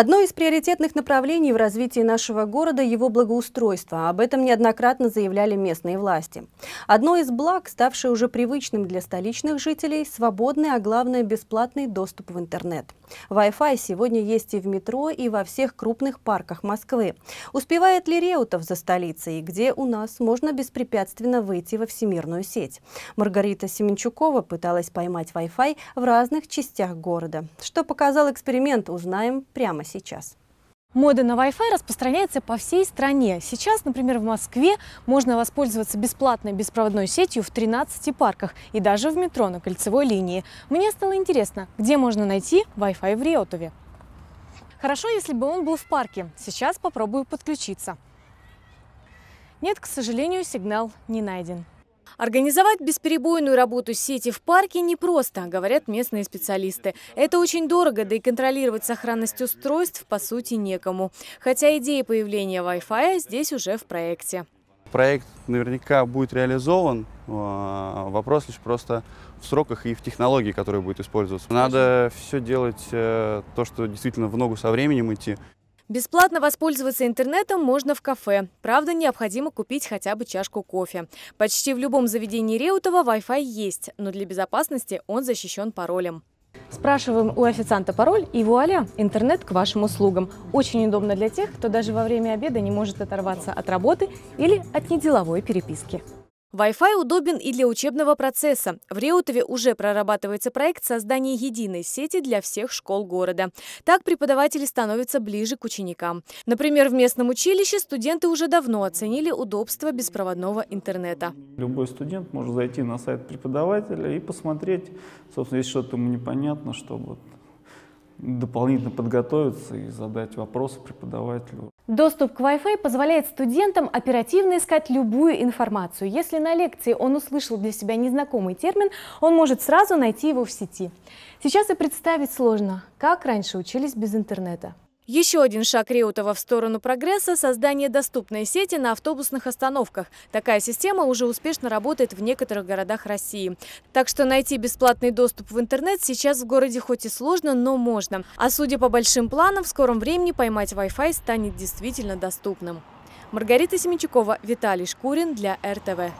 Одно из приоритетных направлений в развитии нашего города – его благоустройство. Об этом неоднократно заявляли местные власти. Одно из благ, ставшее уже привычным для столичных жителей – свободный, а главное – бесплатный доступ в интернет. Wi-Fi сегодня есть и в метро, и во всех крупных парках Москвы. Успевает ли Реутов за столицей, где у нас можно беспрепятственно выйти во всемирную сеть? Маргарита Семенчукова пыталась поймать Wi-Fi в разных частях города. Что показал эксперимент, узнаем прямо сейчас. Мода на Wi-Fi распространяется по всей стране. Сейчас, например, в Москве можно воспользоваться бесплатной беспроводной сетью в 13 парках и даже в метро на кольцевой линии. Мне стало интересно, где можно найти Wi-Fi в Риотове. Хорошо, если бы он был в парке. Сейчас попробую подключиться. Нет, к сожалению, сигнал не найден. Организовать бесперебойную работу сети в парке непросто, говорят местные специалисты. Это очень дорого, да и контролировать сохранность устройств по сути некому. Хотя идея появления Wi-Fi здесь уже в проекте. Проект наверняка будет реализован. А, вопрос лишь просто в сроках и в технологии, которые будет использоваться. Надо все делать, э, то, что действительно в ногу со временем идти. Бесплатно воспользоваться интернетом можно в кафе. Правда, необходимо купить хотя бы чашку кофе. Почти в любом заведении Реутова Wi-Fi есть, но для безопасности он защищен паролем. Спрашиваем у официанта пароль и вуаля, интернет к вашим услугам. Очень удобно для тех, кто даже во время обеда не может оторваться от работы или от неделовой переписки. Wi-Fi удобен и для учебного процесса. В Реутове уже прорабатывается проект создания единой сети для всех школ города. Так преподаватели становятся ближе к ученикам. Например, в местном училище студенты уже давно оценили удобство беспроводного интернета. Любой студент может зайти на сайт преподавателя и посмотреть, собственно, если что-то ему непонятно, чтобы дополнительно подготовиться и задать вопросы преподавателю. Доступ к Wi-Fi позволяет студентам оперативно искать любую информацию. Если на лекции он услышал для себя незнакомый термин, он может сразу найти его в сети. Сейчас и представить сложно, как раньше учились без интернета. Еще один шаг Реутова в сторону прогресса – создание доступной сети на автобусных остановках. Такая система уже успешно работает в некоторых городах России. Так что найти бесплатный доступ в интернет сейчас в городе хоть и сложно, но можно. А судя по большим планам, в скором времени поймать Wi-Fi станет действительно доступным. Маргарита Семенчукова, Виталий Шкурин для РТВ.